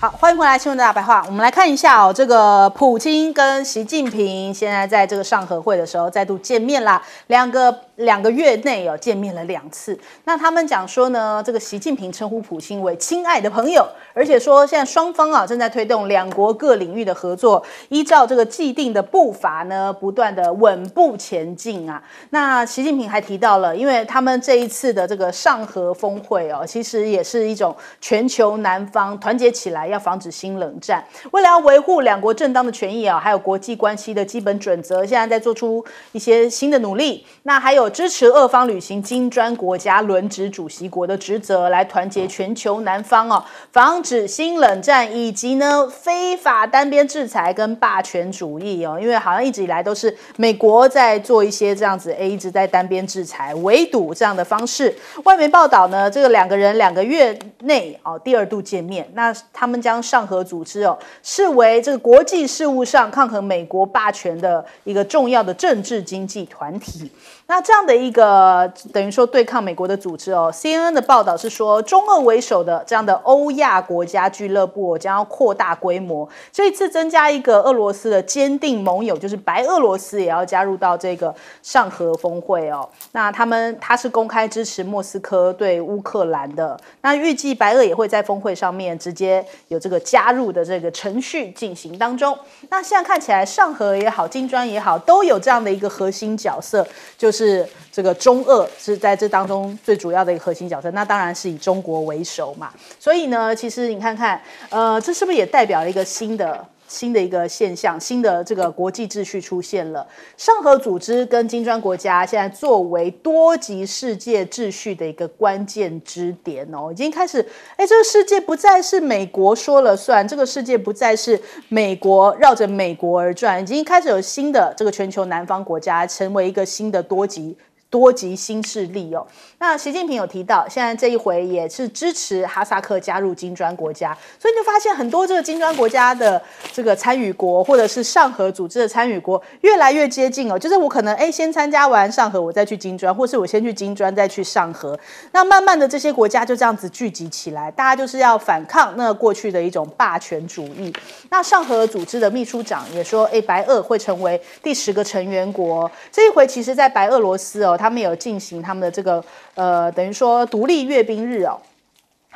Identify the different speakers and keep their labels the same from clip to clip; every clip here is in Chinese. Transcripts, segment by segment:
Speaker 1: 好。欢迎回来，新闻大白话。我们来看一下哦，这个普京跟习近平现在在这个上合会的时候再度见面啦。两个两个月内哦见面了两次。那他们讲说呢，这个习近平称呼普京为亲爱的朋友，而且说现在双方啊正在推动两国各领域的合作，依照这个既定的步伐呢，不断的稳步前进啊。那习近平还提到了，因为他们这一次的这个上合峰会哦，其实也是一种全球南方团结起来要。防止新冷战，为了要维护两国正当的权益啊，还有国际关系的基本准则，现在在做出一些新的努力。那还有支持俄方履行金砖国家轮值主席国的职责，来团结全球南方哦，防止新冷战以及呢非法单边制裁跟霸权主义哦。因为好像一直以来都是美国在做一些这样子，A 一直在单边制裁、围堵这样的方式。外媒报道呢，这个两个人两个月内哦第二度见面，那他们将。上合组织哦，视为这个国际事务上抗衡美国霸权的一个重要的政治经济团体。那这样的一个等于说对抗美国的组织哦，C N N 的报道是说，中俄为首的这样的欧亚国家俱乐部将要扩大规模，这一次增加一个俄罗斯的坚定盟友，就是白俄罗斯也要加入到这个上合峰会哦。那他们他是公开支持莫斯科对乌克兰的，那预计白俄也会在峰会上面直接有这个加入的这个程序进行当中。那现在看起来上合也好，金砖也好，都有这样的一个核心角色，就是。是这个中俄是在这当中最主要的一个核心角色，那当然是以中国为首嘛。所以呢，其实你看看，呃，这是不是也代表了一个新的？新的一个现象，新的这个国际秩序出现了。上合组织跟金砖国家现在作为多级世界秩序的一个关键支点哦，已经开始。哎，这个世界不再是美国说了算，这个世界不再是美国绕着美国而转，已经开始有新的这个全球南方国家成为一个新的多级多级新势力哦。那习近平有提到，现在这一回也是支持哈萨克加入金砖国家，所以你就发现很多这个金砖国家的这个参与国，或者是上合组织的参与国，越来越接近哦。就是我可能哎先参加完上合，我再去金砖，或是我先去金砖再去上合。那慢慢的这些国家就这样子聚集起来，大家就是要反抗那过去的一种霸权主义。那上合组织的秘书长也说，哎白俄会成为第十个成员国。这一回其实，在白俄罗斯哦，他们有进行他们的这个。呃，等于说独立阅兵日哦。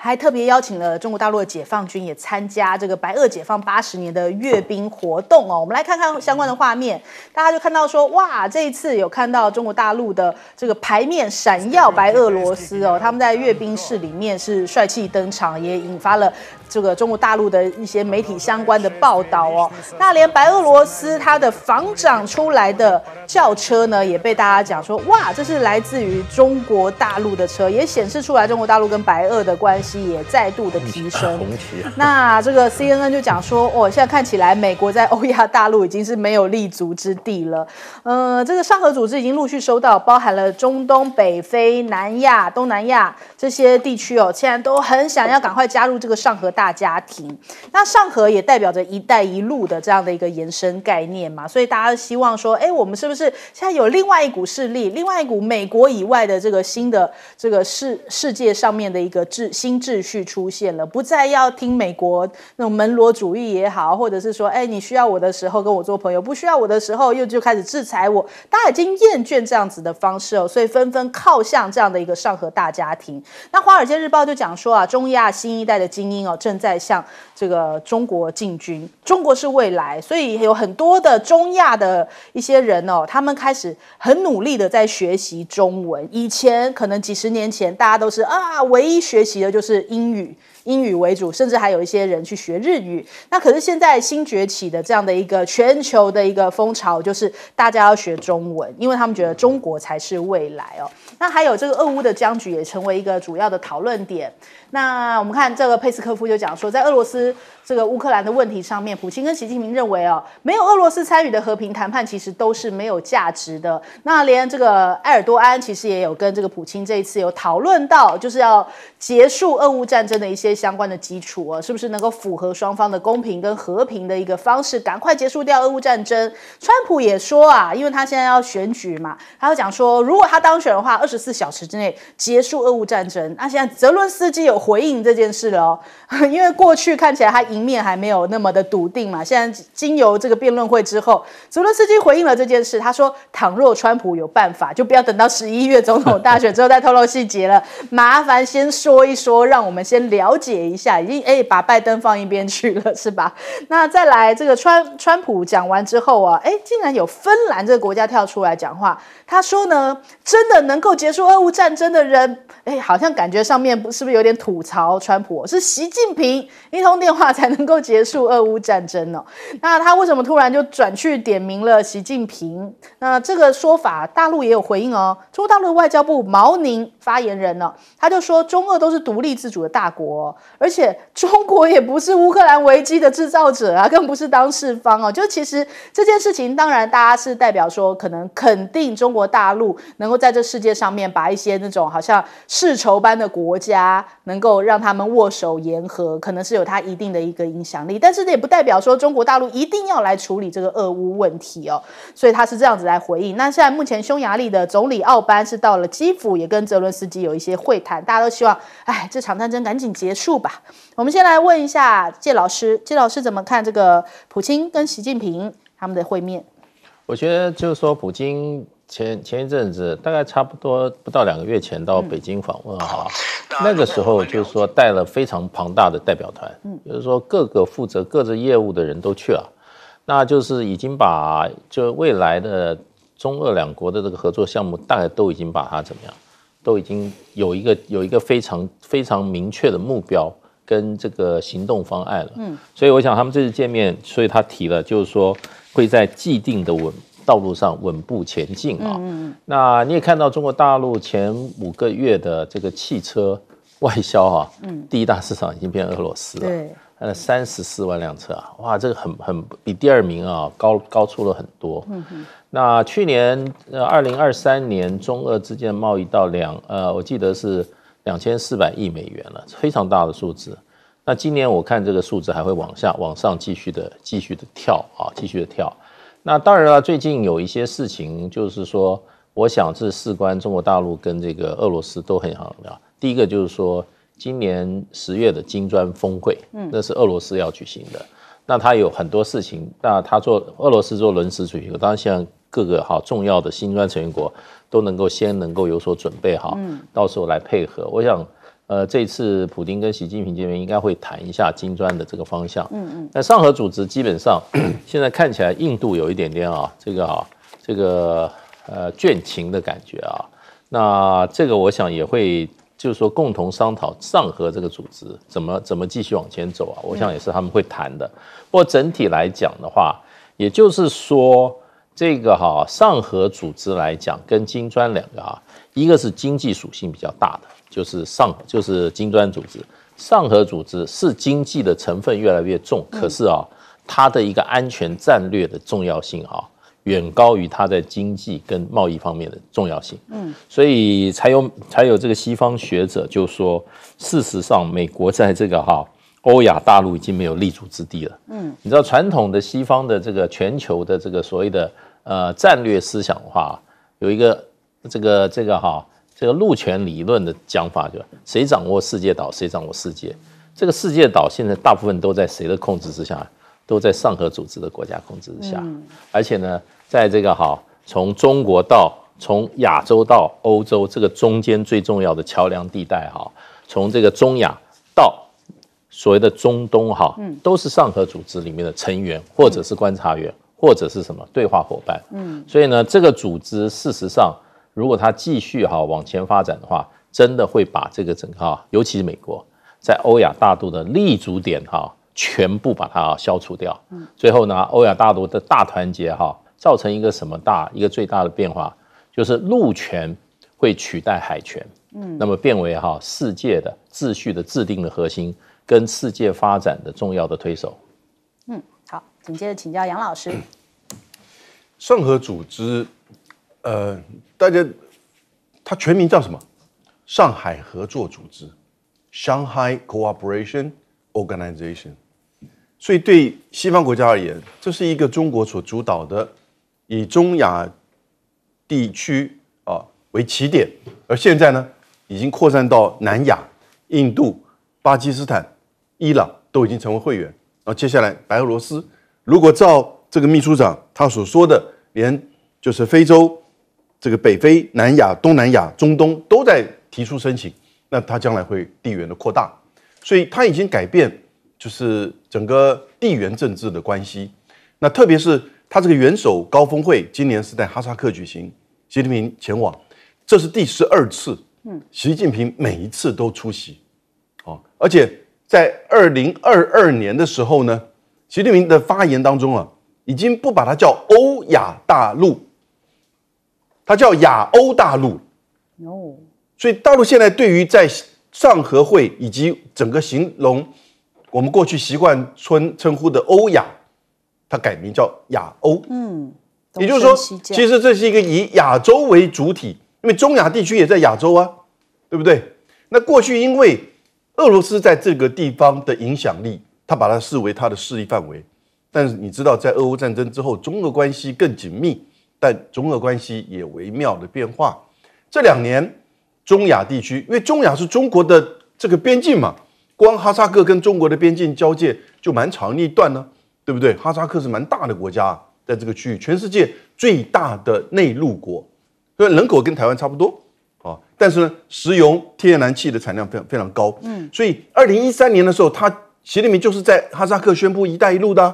Speaker 1: 还特别邀请了中国大陆的解放军也参加这个白俄解放八十年的阅兵活动哦，我们来看看相关的画面，大家就看到说哇，这一次有看到中国大陆的这个牌面闪耀白俄罗斯哦，他们在阅兵式里面是帅气登场，也引发了这个中国大陆的一些媒体相关的报道哦。那连白俄罗斯它的防长出来的轿车呢，也被大家讲说哇，这是来自于中国大陆的车，也显示出来中国大陆跟白俄的关系。也再度的提升。那这个 CNN 就讲说，哦，现在看起来美国在欧亚大陆已经是没有立足之地了。嗯，这个上合组织已经陆续收到，包含了中东北非、南亚、东南亚。这些地区哦，现在都很想要赶快加入这个上合大家庭。那上合也代表着“一带一路”的这样的一个延伸概念嘛，所以大家希望说，哎，我们是不是现在有另外一股势力，另外一股美国以外的这个新的这个世世界上面的一个秩新秩序出现了，不再要听美国那种门罗主义也好，或者是说，哎，你需要我的时候跟我做朋友，不需要我的时候又就开始制裁我，大家已经厌倦这样子的方式哦，所以纷纷靠向这样的一个上合大家庭。那《华尔街日报》就讲说啊，中亚新一代的精英哦，正在向这个中国进军。中国是未来，所以有很多的中亚的一些人哦，他们开始很努力的在学习中文。以前可能几十年前，大家都是啊，唯一学习的就是英语，英语为主，甚至还有一些人去学日语。那可是现在新崛起的这样的一个全球的一个风潮，就是大家要学中文，因为他们觉得中国才是未来哦。那还有这个俄乌的僵局也成为一个主要的讨论点。那我们看这个佩斯科夫就讲说，在俄罗斯这个乌克兰的问题上面，普京跟习近平认为哦，没有俄罗斯参与的和平谈判其实都是没有价值的。那连这个埃尔多安其实也有跟这个普京这一次有讨论到，就是要结束俄乌战争的一些相关的基础哦，是不是能够符合双方的公平跟和平的一个方式，赶快结束掉俄乌战争。川普也说啊，因为他现在要选举嘛，他就讲说，如果他当选的话，二。十四小时之内结束俄乌战争。那现在泽伦斯基有回应这件事了，因为过去看起来他迎面还没有那么的笃定嘛。现在经由这个辩论会之后，泽伦斯基回应了这件事。他说：“倘若川普有办法，就不要等到十一月总统大选之后再透露细节了，麻烦先说一说，让我们先了解一下。已经哎，把拜登放一边去了，是吧？那再来这个川川普讲完之后啊，哎，竟然有芬兰这个国家跳出来讲话。他说呢，真的能够。”结束俄乌战争的人，哎，好像感觉上面不是不是有点吐槽川普是习近平一通电话才能够结束俄乌战争呢？那他为什么突然就转去点名了习近平？那这个说法大陆也有回应哦。中国大陆外交部毛宁发言人呢，他就说，中俄都是独立自主的大国，而且中国也不是乌克兰危机的制造者啊，更不是当事方哦。就其实这件事情，当然大家是代表说，可能肯定中国大陆能够在这世界。上。上面把一些那种好像世仇般的国家，能够让他们握手言和，可能是有他一定的一个影响力。但是这也不代表说中国大陆一定要来处理这个俄乌问题哦。所以他是这样子来回应。那现在目前匈牙利的总理奥班是到了基辅，也跟泽伦斯基有一些会谈。大家都希望，哎，这场战争赶紧结束吧。我们先来问一下谢老师，谢老师怎么看这个普京跟习近平他们的会面？
Speaker 2: 我觉得就是说普京。前前一阵子，大概差不多不到两个月前到北京访问哈，那个时候就是说带了非常庞大的代表团，就是说各个负责各自业务的人都去了，那就是已经把就未来的中俄两国的这个合作项目大概都已经把它怎么样，都已经有一个有一个非常非常明确的目标跟这个行动方案了。嗯，所以我想他们这次见面，所以他提了就是说会在既定的文。道路上稳步前进啊！那你也看到中国大陆前五个月的这个汽车外销啊，第一大市场已经变俄罗斯了，那三十四万辆车啊，哇，这个很很比第二名啊高高出了很多。那去年呃二零二三年中俄之间的贸易到两呃，我记得是两千四百亿美元了，非常大的数字。那今年我看这个数字还会往下往上继续的继续的跳啊，继续的跳。那当然了，最近有一些事情，就是说，我想这事关中国大陆跟这个俄罗斯都很好聊。第一个就是说，今年十月的金砖峰会，嗯，那是俄罗斯要举行的，那他有很多事情，那他做俄罗斯做轮值主席，当然希望各个哈重要的金砖成员国都能够先能够有所准备好，嗯，到时候来配合，我想。呃，这次普京跟习近平见面应该会谈一下金砖的这个方向。嗯嗯。那上合组织基本上 现在看起来印度有一点点啊，这个啊，这个呃倦情的感觉啊。那这个我想也会就是说共同商讨上合这个组织怎么怎么继续往前走啊。我想也是他们会谈的。不过整体来讲的话，也就是说这个哈上合组织来讲跟金砖两个啊，一个是经济属性比较大的。就是上就是金砖组织，上合组织是经济的成分越来越重，可是啊，它的一个安全战略的重要性啊，远高于它在经济跟贸易方面的重要性。嗯，所以才有才有这个西方学者就说，事实上美国在这个哈欧亚大陆已经没有立足之地了。嗯，你知道传统的西方的这个全球的这个所谓的呃战略思想的话，有一个这个这个哈。这个陆权理论的讲法就谁掌握世界岛，谁掌握世界。这个世界岛现在大部分都在谁的控制之下？都在上合组织的国家控制之下。而且呢，在这个哈，从中国到从亚洲到欧洲，这个中间最重要的桥梁地带哈，从这个中亚到所谓的中东哈，都是上合组织里面的成员，或者是观察员，或者是什么对话伙伴。嗯，所以呢，这个组织事实上。如果他继续哈往前发展的话，真的会把这个整个，尤其是美国在欧亚大陆的立足点哈，全部把它消除掉。嗯，最后呢，欧亚大陆的大团结哈，造成一个什么大？一个最大的变化就是陆权会取代海权，嗯，那么变为哈世界的秩序的制定的核心，跟世界发展的重要的推手。
Speaker 1: 嗯，好，紧接着请教杨老师，
Speaker 3: 上 合组织，呃。大家，它全名叫什么？上海合作组织，Shanghai Cooperation Organization。所以对西方国家而言，这是一个中国所主导的，以中亚地区啊为起点，而现在呢，已经扩散到南亚、印度、巴基斯坦、伊朗都已经成为会员。那接下来，白俄罗斯如果照这个秘书长他所说的，连就是非洲。这个北非、南亚、东南亚、中东都在提出申请，那它将来会地缘的扩大，所以它已经改变就是整个地缘政治的关系。那特别是它这个元首高峰会今年是在哈萨克举行，习近平前往，这是第十二次，嗯，习近平每一次都出席，哦，而且在二零二二年的时候呢，习近平的发言当中啊，已经不把它叫欧亚大陆。它叫亚欧大陆，哦，所以大陆现在对于在上合会以及整个形容我们过去习惯称称呼的欧亚，它改名叫亚欧，
Speaker 1: 嗯，也就是说，其实
Speaker 3: 这是一个以亚洲为主体，因为中亚地区也在亚洲啊，对不对？那过去因为俄罗斯在这个地方的影响力，它把它视为它的势力范围，但是你知道，在俄乌战争之后，中俄关系更紧密。但中俄关系也微妙的变化。这两年，中亚地区，因为中亚是中国的这个边境嘛，光哈萨克跟中国的边境交界就蛮长一段呢，对不对？哈萨克是蛮大的国家，在这个区域，全世界最大的内陆国，所以人口跟台湾差不多啊。但是呢，石油、天然气的产量非常非常高。嗯，所以二零一三年的时候，他习近平就是在哈萨克宣布“一带一路”的，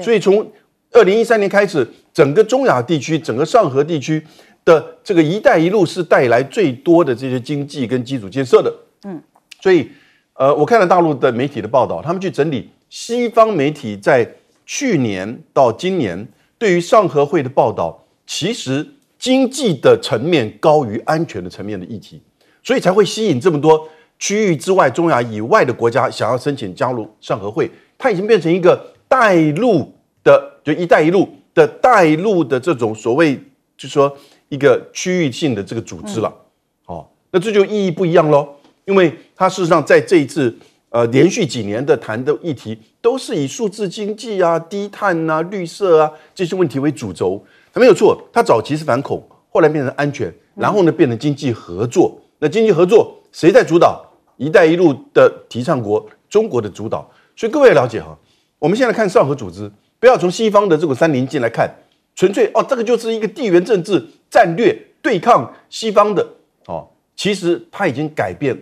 Speaker 3: 所以从二零一三年开始。整个中亚地区、整个上合地区的这个“一带一路”是带来最多的这些经济跟基础建设的。嗯，所以，呃，我看了大陆的媒体的报道，他们去整理西方媒体在去年到今年对于上合会的报道，其实经济的层面高于安全的层面的议题，所以才会吸引这么多区域之外、中亚以外的国家想要申请加入上合会。它已经变成一个带路的，就“一带一路”。的带路的这种所谓，就说一个区域性的这个组织了，哦，那这就意义不一样喽，因为它事实上在这一次呃连续几年的谈的议题，都是以数字经济啊、低碳啊、绿色啊这些问题为主轴。它没有错，它早期是反恐，后来变成安全，然后呢变成经济合作。那经济合作谁在主导？一带一路的提倡国中国的主导。所以各位了解哈，我们现在看上合组织。不要从西方的这个三棱镜来看，纯粹哦，这个就是一个地缘政治战略对抗西方的哦。其实它已经改变，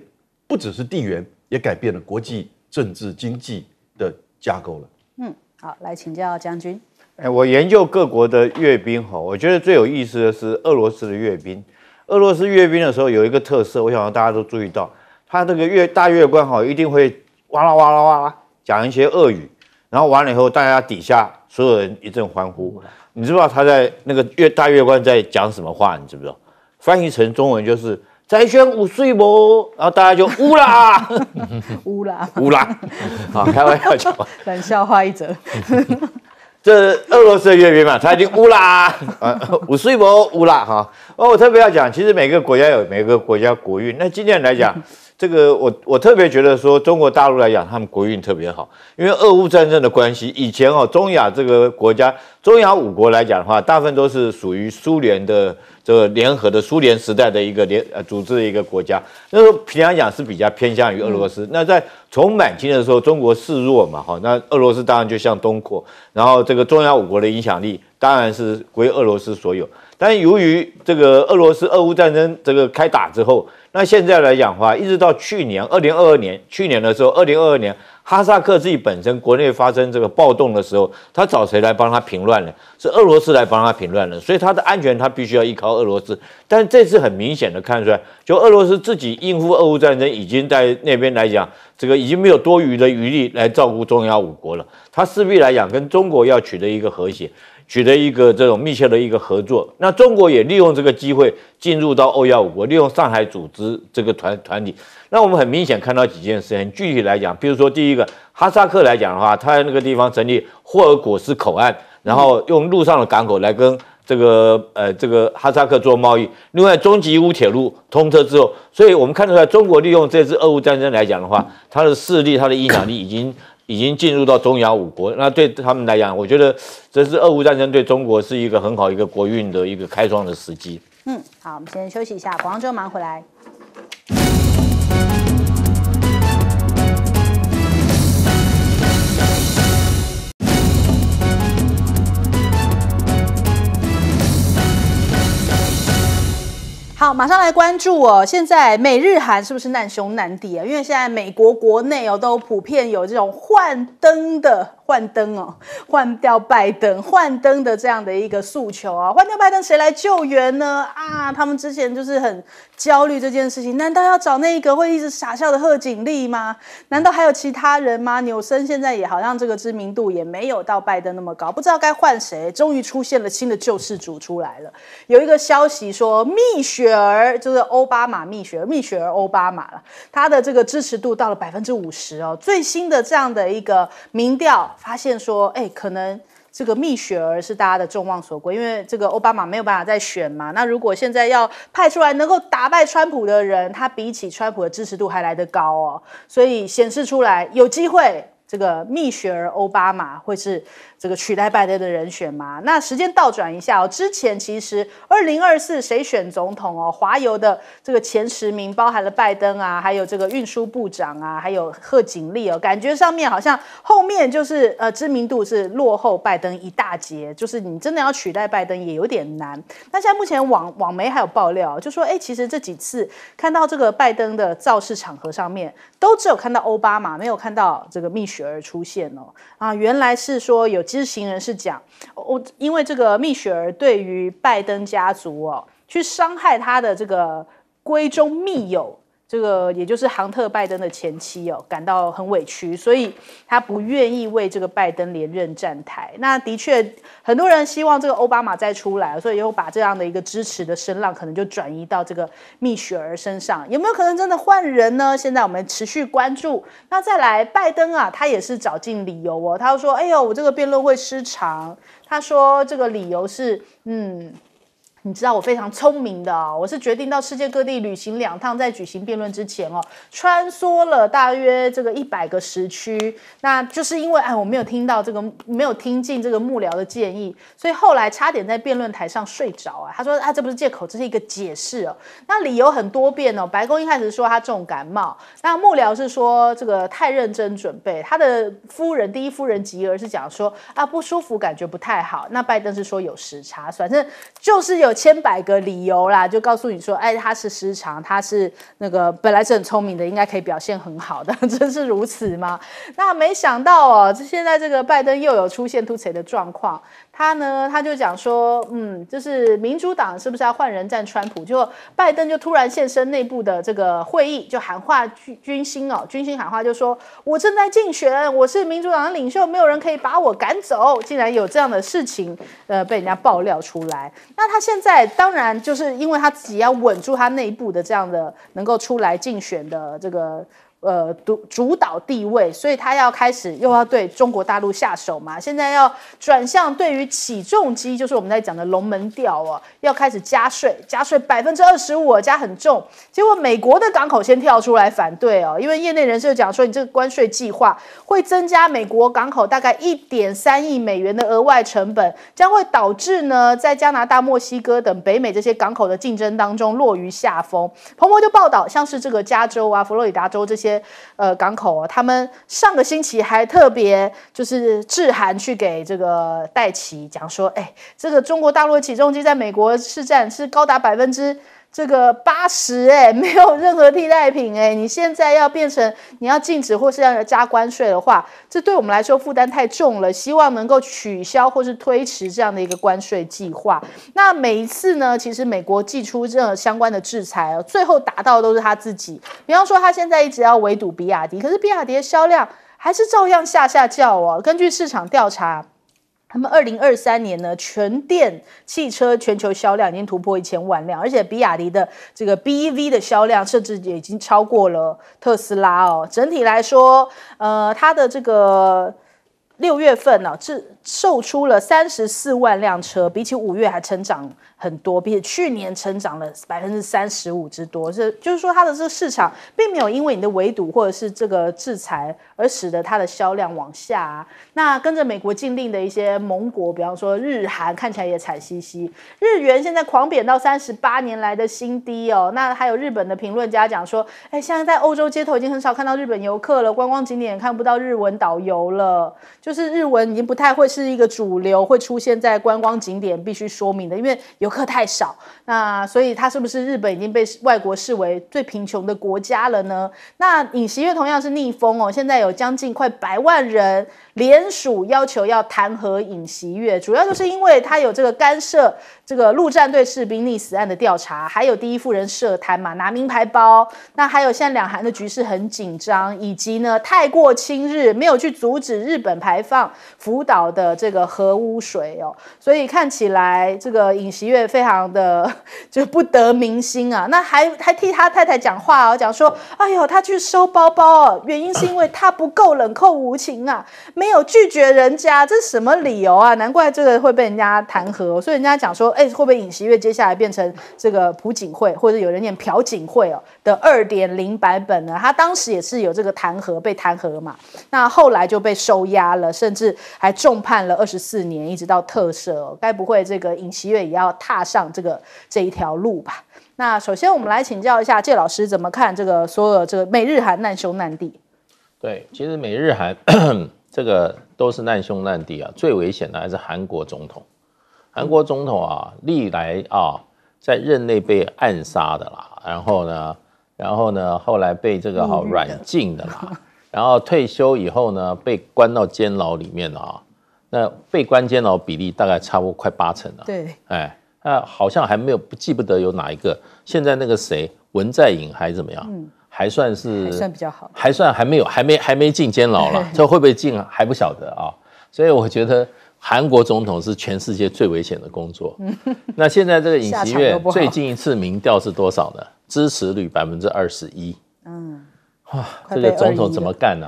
Speaker 3: 不只是地缘，也改变了国际政
Speaker 4: 治经济的架构了。
Speaker 1: 嗯，好，来请教将军。
Speaker 4: 哎，我研究各国的阅兵哈，我觉得最有意思的是俄罗斯的阅兵。俄罗斯阅兵的时候有一个特色，我想大家都注意到，他这个阅大阅官哈，一定会哇啦哇啦哇啦讲一些俄语，然后完了以后，大家底下所有人一阵欢呼。你知道他在那个月大月官在讲什么话？你知不知道？翻译成中文就是“摘选午睡啵”，然后大家就乌啦，
Speaker 1: 乌啦，乌啦。
Speaker 4: 好，开玩笑讲。
Speaker 1: 冷笑话一则。
Speaker 4: 这俄罗斯的月兵嘛，他已经乌啦，啊，五岁啵，乌啦哈。哦，我特别要讲，其实每个国家有每个国家国运。那今天来讲。这个我我特别觉得说，中国大陆来讲，他们国运特别好，因为俄乌战争的关系。以前哦，中亚这个国家，中亚五国来讲的话，大部分都是属于苏联的这个联合的苏联时代的一个联呃组织一个国家。那时候平常讲是比较偏向于俄罗斯。那在从满清的时候，中国示弱嘛哈，那俄罗斯当然就向东扩，然后这个中亚五国的影响力当然是归俄罗斯所有。但由于这个俄罗斯俄乌战争这个开打之后，那现在来讲的话，一直到去年二零二二年，去年的时候二零二二年哈萨克自己本身国内发生这个暴动的时候，他找谁来帮他平乱呢？是俄罗斯来帮他平乱的，所以他的安全他必须要依靠俄罗斯。但这次很明显的看出来，就俄罗斯自己应付俄乌战争已经在那边来讲，这个已经没有多余的余力来照顾中亚五国了，他势必来讲跟中国要取得一个和谐。取得一个这种密切的一个合作，那中国也利用这个机会进入到欧亚五国，利用上海组织这个团团体。那我们很明显看到几件事情，具体来讲，比如说第一个，哈萨克来讲的话，他在那个地方成立霍尔果斯口岸，然后用陆上的港口来跟这个呃这个哈萨克做贸易。另外，中吉乌铁路通车之后，所以我们看出来，中国利用这次俄乌战争来讲的话，它的势力、它的影响力已经。已经进入到中亚五国，那对他们来讲，我觉得这是俄乌战争对中国是一个很好一个国运的一个开创的时机。
Speaker 1: 嗯，好，我们先休息一下，广州忙回来。好，马上来关注哦。现在美日韩是不是难兄难弟啊？因为现在美国国内哦，都普遍有这种 换灯的换灯哦，换掉拜登换灯的这样的一个诉求啊。换掉拜登，谁来救援呢？啊，他们之前就是很焦虑这件事情。难道要找那个会一直傻笑的贺锦丽吗？难道还有其他人吗？纽森现在也好像这个知名度也没有到拜登那么高，不知道该换谁。终于出现了新的救世主出来了。有一个消息说，蜜雪。儿，就是奥巴马蜜雪儿，蜜雪儿奥巴马了，他的这个支持度到了百分之五十哦。最新的这样的一个民调发现说，哎，可能这个蜜雪儿是大家的众望所归，因为这个奥巴马没有办法再选嘛。那如果现在要派出来能够打败川普的人，他比起川普的支持度还来得高哦，所以显示出来有机会，这个蜜雪儿奥巴马会是。这个取代拜登的人选嘛？那时间倒转一下哦，之前其实二零二四谁选总统哦？华油的这个前十名包含了拜登啊，还有这个运输部长啊，还有贺锦丽哦，感觉上面好像后面就是呃知名度是落后拜登一大截，就是你真的要取代拜登也有点难。那现在目前网网媒还有爆料，就说哎，其实这几次看到这个拜登的造势场合上面，都只有看到奥巴马，没有看到这个蜜雪儿出现哦。啊，原来是说有。知情人士讲，我因为这个蜜雪儿对于拜登家族哦，去伤害他的这个闺中密友。这个也就是杭特·拜登的前妻哦，感到很委屈，所以他不愿意为这个拜登连任站台。那的确，很多人希望这个奥巴马再出来，所以又把这样的一个支持的声浪可能就转移到这个蜜雪儿身上。有没有可能真的换人呢？现在我们持续关注。那再来，拜登啊，他也是找尽理由哦。他说：“哎呦，我这个辩论会失常。”他说这个理由是，嗯。你知道我非常聪明的哦，我是决定到世界各地旅行两趟，在举行辩论之前哦，穿梭了大约这个一百个时区。那就是因为哎，我没有听到这个，没有听进这个幕僚的建议，所以后来差点在辩论台上睡着啊。他说啊，这不是借口，这是一个解释哦。那理由很多变哦。白宫一开始说他重感冒，那幕僚是说这个太认真准备，他的夫人第一夫人吉尔是讲说啊不舒服，感觉不太好。那拜登是说有时差，反正就是有。千百个理由啦，就告诉你说，哎，他是失常，他是那个本来是很聪明的，应该可以表现很好的，真是如此吗？那没想到哦，这现在这个拜登又有出现突起的状况。他呢？他就讲说，嗯，就是民主党是不是要换人战川普？就拜登就突然现身内部的这个会议，就喊话军军心哦，军心喊话就说，我正在竞选，我是民主党的领袖，没有人可以把我赶走。竟然有这样的事情，呃，被人家爆料出来。那他现在当然就是因为他自己要稳住他内部的这样的能够出来竞选的这个。呃，主主导地位，所以他要开始又要对中国大陆下手嘛。现在要转向对于起重机，就是我们在讲的龙门吊哦，要开始加税，加税百分之二十五，加很重。结果美国的港口先跳出来反对哦，因为业内人士就讲说，你这个关税计划会增加美国港口大概一点三亿美元的额外成本，将会导致呢在加拿大、墨西哥等北美这些港口的竞争当中落于下风。彭博就报道，像是这个加州啊、佛罗里达州这些。呃，港口啊，他们上个星期还特别就是致函去给这个戴奇讲说，哎，这个中国大陆的起重机在美国市占是高达百分之。这个八十哎，没有任何替代品哎。你现在要变成你要禁止或是要加关税的话，这对我们来说负担太重了。希望能够取消或是推迟这样的一个关税计划。那每一次呢，其实美国寄出这相关的制裁，最后打到的都是他自己。比方说，他现在一直要围堵比亚迪，可是比亚迪的销量还是照样下下叫哦。根据市场调查。那么，二零二三年呢，全电汽车全球销量已经突破一千万辆，而且比亚迪的这个 BEV 的销量甚至也已经超过了特斯拉哦。整体来说，呃，它的这个六月份呢，是售出了三十四万辆车，比起五月还成长。很多，比且去年成长了百分之三十五之多，是就是说，它的这个市场并没有因为你的围堵或者是这个制裁而使得它的销量往下。那跟着美国禁令的一些盟国，比方说日韩，看起来也惨兮兮。日元现在狂贬到三十八年来的新低哦。那还有日本的评论家讲说，哎，现在在欧洲街头已经很少看到日本游客了，观光景点也看不到日文导游了，就是日文已经不太会是一个主流，会出现在观光景点必须说明的，因为有。课太少，那所以它是不是日本已经被外国视为最贫穷的国家了呢？那尹锡业同样是逆风哦，现在有将近快百万人。联署要求要弹劾尹锡悦，主要就是因为他有这个干涉这个陆战队士兵溺死案的调查，还有第一夫人涉贪嘛，拿名牌包，那还有现在两韩的局势很紧张，以及呢太过亲日，没有去阻止日本排放福岛的这个核污水哦，所以看起来这个尹锡悦非常的 就不得民心啊，那还还替他太太讲话哦，讲说，哎呦他去收包包哦，原因是因为他不够冷酷无情啊。没有拒绝人家，这是什么理由啊？难怪这个会被人家弹劾。所以人家讲说，哎，会不会尹锡悦接下来变成这个朴槿惠，或者有人念朴槿惠哦的二点零版本呢？他当时也是有这个弹劾，被弹劾嘛。那后来就被收押了，甚至还重判了二十四年，一直到特赦。该不会这个尹锡悦也要踏上这个这一条路吧？那首先我们来请教一下谢老师，怎么看这个所有这个美日韩难兄难弟？
Speaker 2: 对，其实美日韩。这个都是难兄难弟啊，最危险的还是韩国总统。韩国总统啊，历来啊，在任内被暗杀的啦，然后呢，然后呢，后来被这个好软禁的啦，然后退休以后呢，被关到监牢里面啊，那被关监牢比例大概差不多快八成了。对，哎，那好像还没有不记不得有哪一个，现在那个谁文在寅还是怎么样？还算是算比较好，还算还没有还没还没进监牢了，这会不会进还不晓得啊？所以我觉得韩国总统是全世界最危险的工作。那现在这个尹锡悦最近一次民调是多少呢？支持率百分之二十一。
Speaker 1: 嗯，哇，这个总统怎么
Speaker 2: 干呢？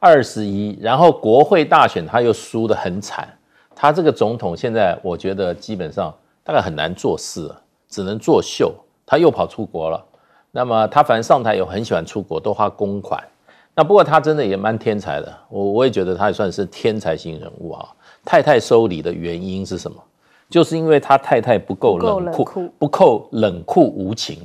Speaker 2: 二十一，然后国会大选他又输得很惨，他这个总统现在我觉得基本上大概很难做事，只能作秀，他又跑出国了。那么他反正上台有很喜欢出国，都花公款。那不过他真的也蛮天才的，我我也觉得他也算是天才型人物啊。太太收礼的原因是什么？就是因为他太太不够冷酷，不够冷酷无情。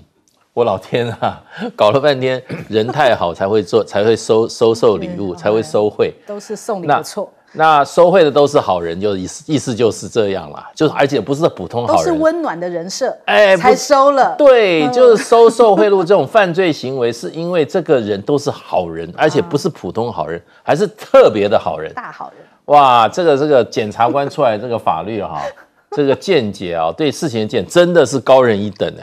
Speaker 2: 我老天啊，搞了半天人太好才会做，才会收收受礼物，才会收贿，
Speaker 1: 都是送礼不
Speaker 2: 错。那收贿的都是好人，就意思意思就是这样啦，就是而且不是普通好人，都是
Speaker 1: 温暖的人设，哎，才收
Speaker 2: 了。对，就是收受贿赂这种犯罪行为，是因为这个人都是好人，而且不是普通好人，还是特别的好人，大好人。哇，这个这个检察官出来这个法律哈，这个见解啊，对事情的见真的是高人一等呢。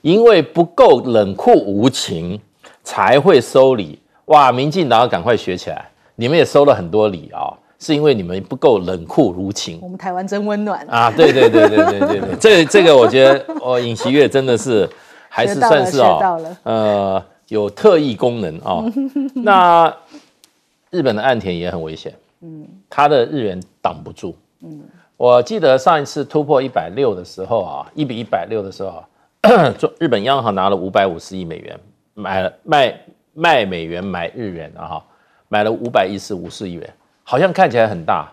Speaker 2: 因为不够冷酷无情，才会收礼。哇，民进党要赶快学起来，你们也收了很多礼啊。是因为你们不够冷酷如情，我
Speaker 1: 们台湾真温暖啊！对对对对对对对，
Speaker 2: 这这个我觉得哦，尹锡悦真的是还是算是哦，呃，有特异功能啊。那日本的岸田也很危险，嗯，他的日元挡不住，嗯，我记得上一次突破一百六的时候啊，一比一百六的时候，做 日本央行拿了五百五十亿美元买卖卖美元买日元啊，哈，买了五百一十五四亿元。好像看起来很大，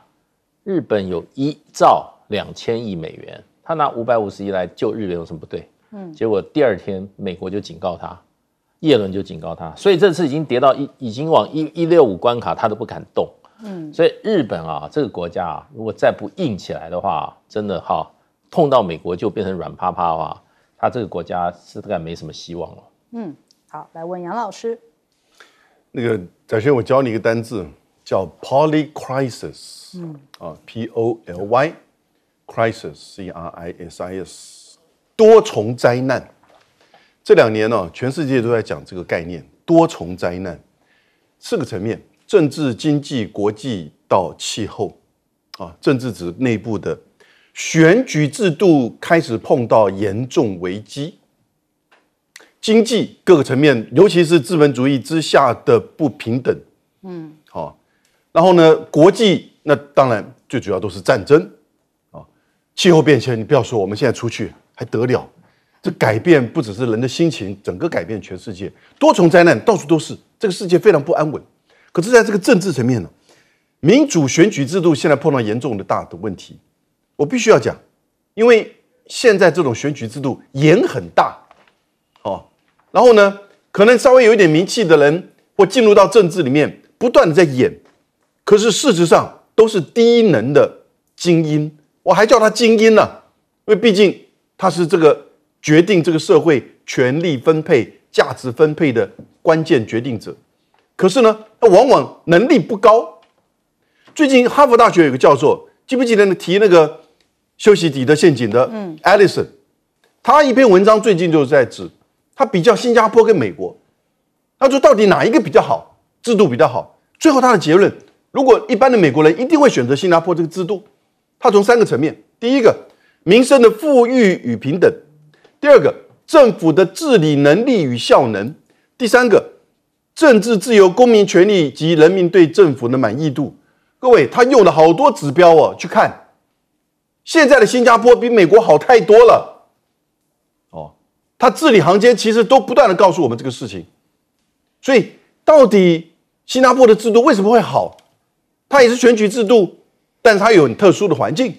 Speaker 2: 日本有一兆两千亿美元，他拿五百五十亿来救日联有什么不对？嗯，结果第二天美国就警告他，耶伦就警告他，所以这次已经跌到一，已经往一一六五关卡，他都不敢动。嗯，所以日本啊，这个国家啊，如果再不硬起来的话，真的哈，痛到美国就变成软趴趴的话，他这个国家是大概没什么希望了。
Speaker 1: 嗯，好，来问杨老师，
Speaker 3: 那个展轩，我教你一个单字。叫 poly crisis，嗯啊，p o l y crisis c r i s i s，多重灾难。这两年呢，全世界都在讲这个概念，多重灾难。四个层面：政治、经济、国际到气候。啊，政治指内部的选举制度开始碰到严重危机，经济各个层面，尤其是资本主义之下的不平等。嗯。然后呢，国际那当然最主要都是战争，啊，气候变迁，你不要说我们现在出去还得了，这改变不只是人的心情，整个改变全世界，多重灾难到处都是，这个世界非常不安稳。可是，在这个政治层面呢，民主选举制度现在碰到严重的大的问题，我必须要讲，因为现在这种选举制度演很大，哦，然后呢，可能稍微有一点名气的人或进入到政治里面，不断的在演。可是事实上都是低能的精英，我还叫他精英呢，因为毕竟他是这个决定这个社会权力分配、价值分配的关键决定者。可是呢，他往往能力不高。最近哈佛大学有个教授，记不记得提那个休息底的陷阱的？嗯 a l i s o n 他一篇文章最近就是在指他比较新加坡跟美国，他说到底哪一个比较好，制度比较好？最后他的结论。如果一般的美国人一定会选择新加坡这个制度，他从三个层面：第一个，民生的富裕与平等；第二个，政府的治理能力与效能；第三个，政治自由、公民权利及人民对政府的满意度。各位，他用了好多指标哦，去看现在的新加坡比美国好太多了。哦，他字里行间其实都不断的告诉我们这个事情，所以到底新加坡的制度为什么会好？它也是选举制度，但是它有很特殊的环境，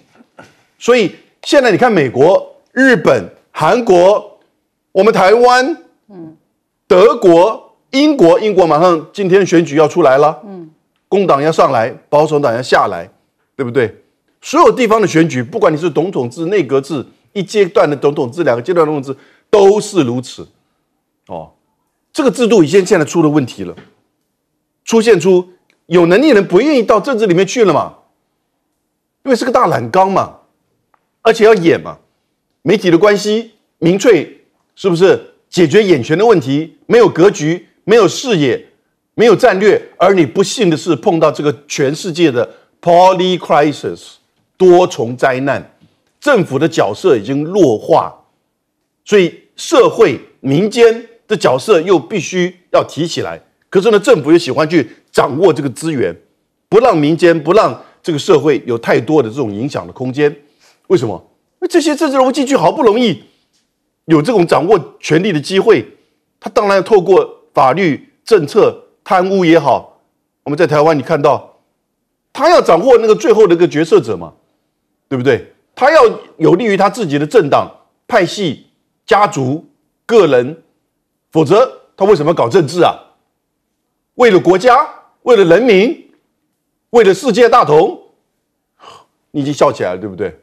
Speaker 3: 所以现在你看美国、日本、韩国、我们台湾、嗯、德国、英国，英国马上今天选举要出来了，嗯，工党要上来，保守党要下来，对不对？所有地方的选举，不管你是总统制、内阁制，一阶段的总统制，两个阶段的总统制，都是如此。哦，这个制度已经现在出了问题了，出现出。有能力人不愿意到政治里面去了嘛？因为是个大染缸嘛，而且要演嘛，媒体的关系、民粹是不是解决眼前的问题？没有格局，没有视野，没有战略。而你不幸的是碰到这个全世界的 p o l y crisis 多重灾难，政府的角色已经弱化，所以社会民间的角色又必须要提起来。可是呢，政府也喜欢去掌握这个资源，不让民间、不让这个社会有太多的这种影响的空间。为什么？那这些政治人物进去好不容易有这种掌握权力的机会，他当然要透过法律政策贪污也好。我们在台湾你看到，他要掌握那个最后的一个决策者嘛，对不对？他要有利于他自己的政党、派系、家族、个人，否则他为什么要搞政治啊？为了国家，为了人民，
Speaker 4: 为了世界大同，你已经笑起来了，对不对？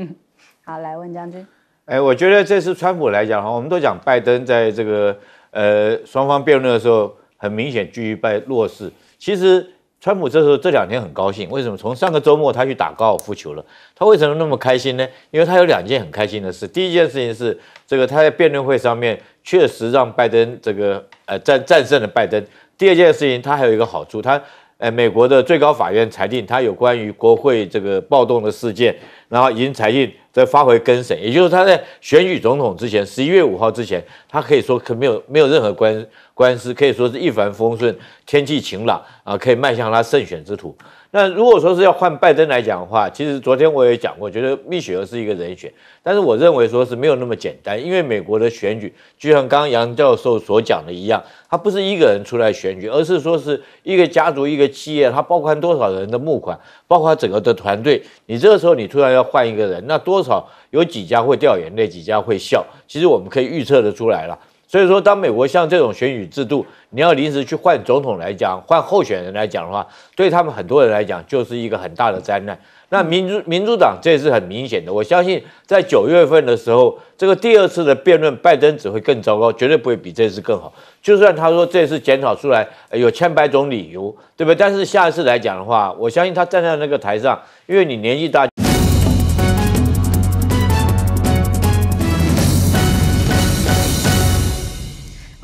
Speaker 1: 好，来问将军。
Speaker 4: 哎，我觉得这次川普来讲哈，我们都讲拜登在这个呃双方辩论的时候，很明显居败弱势。其实川普这时候这两天很高兴，为什么？从上个周末他去打高尔夫球了，他为什么那么开心呢？因为他有两件很开心的事。第一件事情是这个他在辩论会上面确实让拜登这个呃战战胜了拜登。第二件事情，它还有一个好处，它，呃，美国的最高法院裁定，它有关于国会这个暴动的事件，然后已经裁定在发回更审，也就是他在选举总统之前，十一月五号之前，他可以说可没有没有任何关官司，可以说是一帆风顺，天气晴朗啊，可以迈向他胜选之途。那如果说是要换拜登来讲的话，其实昨天我也讲过，觉得蜜雪儿是一个人选，但是我认为说是没有那么简单，因为美国的选举就像刚刚杨教授所讲的一样，他不是一个人出来选举，而是说是一个家族、一个企业，他包含多少人的募款，包括整个的团队。你这个时候你突然要换一个人，那多少有几家会掉眼泪，几家会笑，其实我们可以预测得出来了。所以说，当美国像这种选举制度，你要临时去换总统来讲，换候选人来讲的话，对他们很多人来讲，就是一个很大的灾难。那民主民主党这次很明显的，我相信在九月份的时候，这个第二次的辩论，拜登只会更糟糕，绝对不会比这次更好。就算他说这次检讨出来有千百种理由，对不对？但是下一次来讲的话，我相信他站在那个台上，因为你年纪大。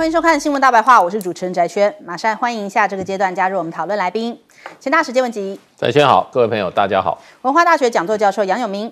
Speaker 1: 欢迎收看《新闻大白话》，我是主持人翟轩。马上欢迎一下这个阶段加入我们讨论来宾，前大使、谢文吉。
Speaker 4: 翟轩好，各位朋友，大家好。
Speaker 1: 文化大学讲座教授杨永明。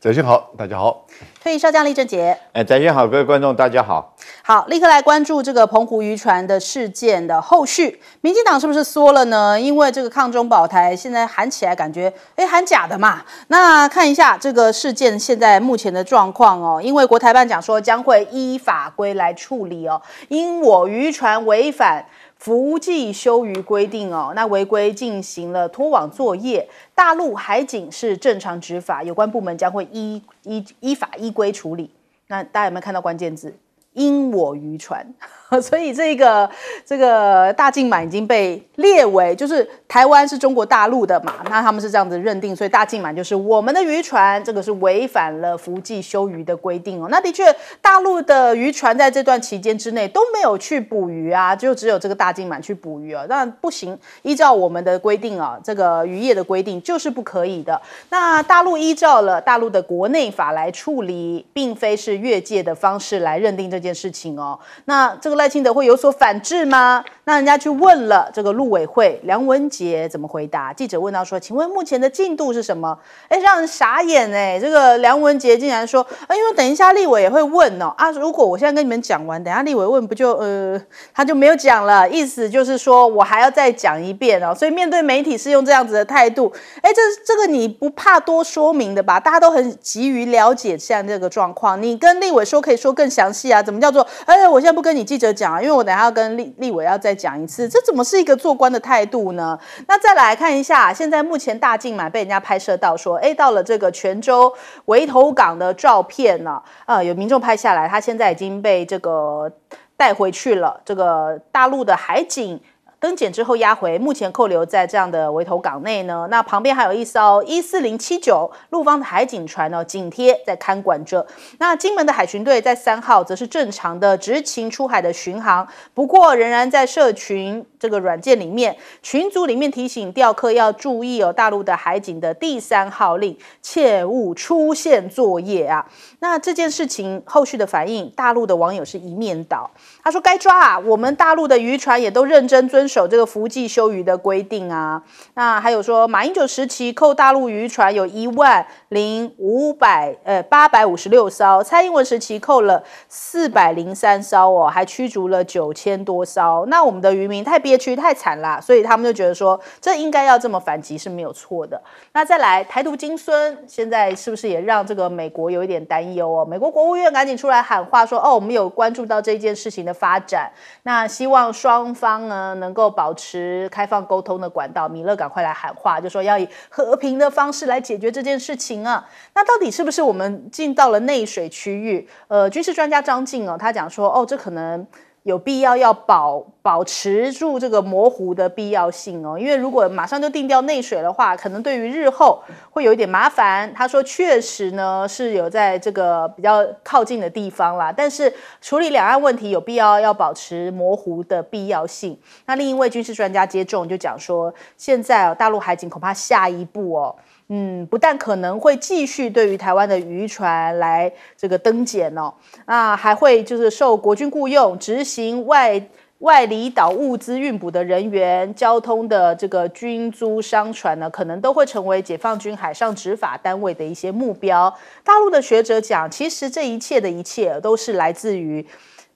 Speaker 4: 在线好，大家好，
Speaker 1: 退役少将李正杰。
Speaker 4: 哎，在线好，各位观众，大家好，
Speaker 1: 好，立刻来关注这个澎湖渔船的事件的后续，民进党是不是缩了呢？因为这个抗中保台现在喊起来，感觉哎喊假的嘛。那看一下这个事件现在目前的状况哦，因为国台办讲说将会依法规来处理哦，因我渔船违反。伏祭休渔规定哦，那违规进行了拖网作业，大陆海警是正常执法，有关部门将会依依依法依规处理。那大家有没有看到关键字？因我渔船。所以这个这个大靖满已经被列为，就是台湾是中国大陆的嘛，那他们是这样子认定，所以大靖满就是我们的渔船，这个是违反了福季休渔的规定哦。那的确，大陆的渔船在这段期间之内都没有去捕鱼啊，就只有这个大靖满去捕鱼哦，那不行，依照我们的规定啊，这个渔业的规定就是不可以的。那大陆依照了大陆的国内法来处理，并非是越界的方式来认定这件事情哦。那这个。赖清德会有所反制吗？那人家去问了这个陆委会梁文杰怎么回答？记者问到说：“请问目前的进度是什么？”哎，让人傻眼哎！这个梁文杰竟然说：“哎，因为等一下立委也会问哦啊，如果我现在跟你们讲完，等下立委问不就呃，他就没有讲了，意思就是说我还要再讲一遍哦。所以面对媒体是用这样子的态度。哎，这这个你不怕多说明的吧？大家都很急于了解现在这个状况。你跟立委说可以说更详细啊？怎么叫做？哎，我现在不跟你记者。讲啊，因为我等下要跟立立伟要再讲一次，这怎么是一个做官的态度呢？那再来看一下，现在目前大靖嘛被人家拍摄到说，哎，到了这个泉州围头港的照片呢，呃，有民众拍下来，他现在已经被这个带回去了，这个大陆的海景。登检之后押回，目前扣留在这样的围头港内呢。那旁边还有一艘一四零七九陆方的海警船呢，紧贴在看管着。那金门的海巡队在三号则是正常的执勤出海的巡航，不过仍然在社群这个软件里面群组里面提醒钓客要注意哦，大陆的海警的第三号令，切勿出现作业啊。那这件事情后续的反应，大陆的网友是一面倒，他说该抓啊，我们大陆的渔船也都认真遵。守这个福祭休渔的规定啊，那还有说马英九时期扣大陆渔船有一万零五百呃八百五十六艘，蔡英文时期扣了四百零三艘哦，还驱逐了九千多艘。那我们的渔民太憋屈太惨啦，所以他们就觉得说这应该要这么反击是没有错的。那再来，台独金孙现在是不是也让这个美国有一点担忧哦？美国国务院赶紧出来喊话说哦，我们有关注到这件事情的发展，那希望双方呢能。够保持开放沟通的管道，米勒赶快来喊话，就说要以和平的方式来解决这件事情啊。那到底是不是我们进到了内水区域？呃，军事专家张静哦，他讲说，哦，这可能。有必要要保保持住这个模糊的必要性哦，因为如果马上就定掉内水的话，可能对于日后会有一点麻烦。他说，确实呢是有在这个比较靠近的地方啦，但是处理两岸问题有必要要保持模糊的必要性。那另一位军事专家接种就讲说，现在哦，大陆海警恐怕下一步哦。嗯，不但可能会继续对于台湾的渔船来这个登检哦，那还会就是受国军雇佣执行外外离岛物资运补的人员、交通的这个军租商船呢，可能都会成为解放军海上执法单位的一些目标。大陆的学者讲，其实这一切的一切都是来自于。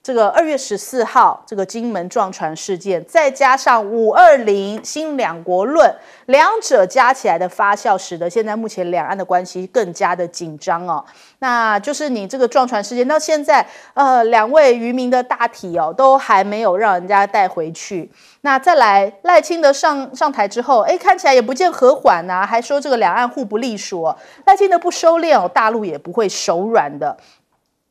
Speaker 1: 这个二月十四号这个金门撞船事件，再加上五二零新两国论，两者加起来的发酵，使得现在目前两岸的关系更加的紧张哦。那就是你这个撞船事件到现在，呃，两位渔民的大体哦都还没有让人家带回去。那再来赖清德上上台之后，哎，看起来也不见和缓呐，还说这个两岸互不隶属，赖清德不收敛哦，大陆也不会手软的。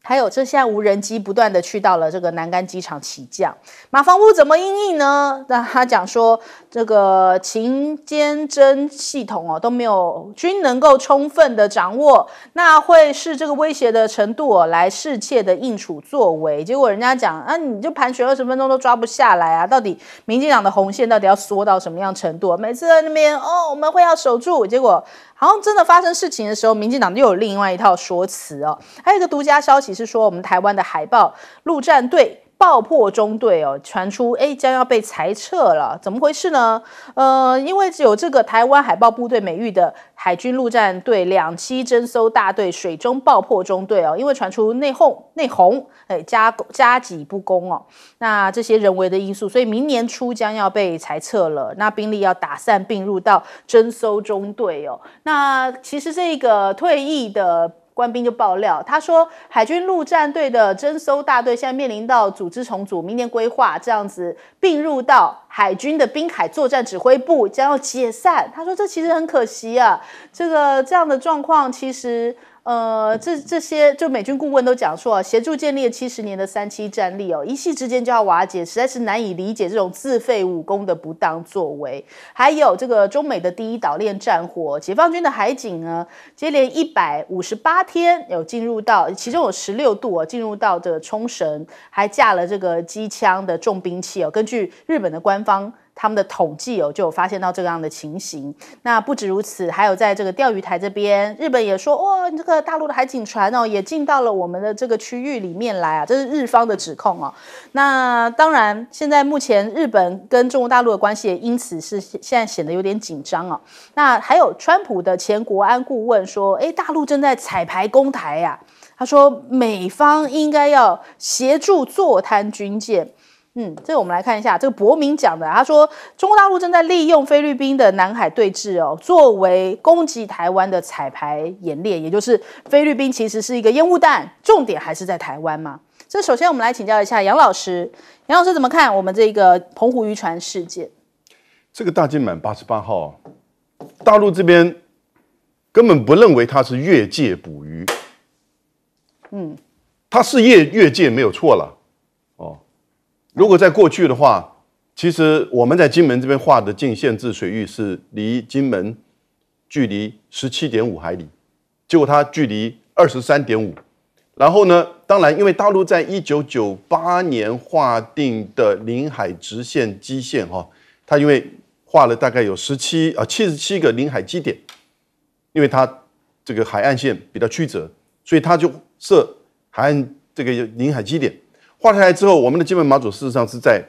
Speaker 1: 还有，这现在无人机不断的去到了这个南干机场起降，马房屋怎么应对呢？那他讲说。这个勤监侦系统哦，都没有均能够充分的掌握，那会视这个威胁的程度来适切的应处作为。结果人家讲啊，你就盘旋二十分钟都抓不下来啊！到底民进党的红线到底要缩到什么样程度？每次在那边哦，我们会要守住。结果好像真的发生事情的时候，民进党又有另外一套说辞哦。还有一个独家消息是说，我们台湾的海豹陆战队。爆破中队哦，传出哎将要被裁撤了，怎么回事呢？呃，因为有这个台湾海豹部队美誉的海军陆战队两栖侦搜大队水中爆破中队哦，因为传出内讧内讧，哎，加加急不公哦，那这些人为的因素，所以明年初将要被裁撤了，那兵力要打散并入到侦搜中队哦。那其实这个退役的。官兵就爆料，他说海军陆战队的征收大队现在面临到组织重组，明年规划这样子并入到海军的滨海作战指挥部，将要解散。他说这其实很可惜啊，这个这样的状况其实。呃，这这些就美军顾问都讲说啊，协助建立七十年的三七战力哦，一夕之间就要瓦解，实在是难以理解这种自废武功的不当作为。还有这个中美的第一岛链战火，解放军的海警呢，接连一百五十八天有进入到，其中有十六度啊，进入到的冲绳，还架了这个机枪的重兵器哦，根据日本的官方。他们的统计哦，就有发现到这样的情形。那不止如此，还有在这个钓鱼台这边，日本也说：“哦，你这个大陆的海警船哦，也进到了我们的这个区域里面来啊。”这是日方的指控哦。那当然，现在目前日本跟中国大陆的关系也因此是现在显得有点紧张哦。那还有川普的前国安顾问说：“哎，大陆正在彩排公台呀。”他说：“美方应该要协助坐滩军舰。”嗯，这个我们来看一下，这个伯明讲的，他说中国大陆正在利用菲律宾的南海对峙哦，作为攻击台湾的彩排演练，也就是菲律宾其实是一个烟雾弹，重点还是在台湾嘛。这首先我们来请教一下杨老师，杨老师怎么看我们这个澎湖渔船事件？
Speaker 3: 这个大金满八十八号，大陆这边根本不认为它是越界捕鱼，嗯，它是越越界没有错了。如果在过去的话，其实我们在金门这边划的近限制水域是离金门距离十七点五海里，结果它距离二十三点五。然后呢，当然因为大陆在一九九八年划定的领海直线基线哈，它因为画了大概有十七啊七十七个领海基点，因为它这个海岸线比较曲折，所以它就设海岸这个领海基点。划下来之后，我们的金门马祖事实上是在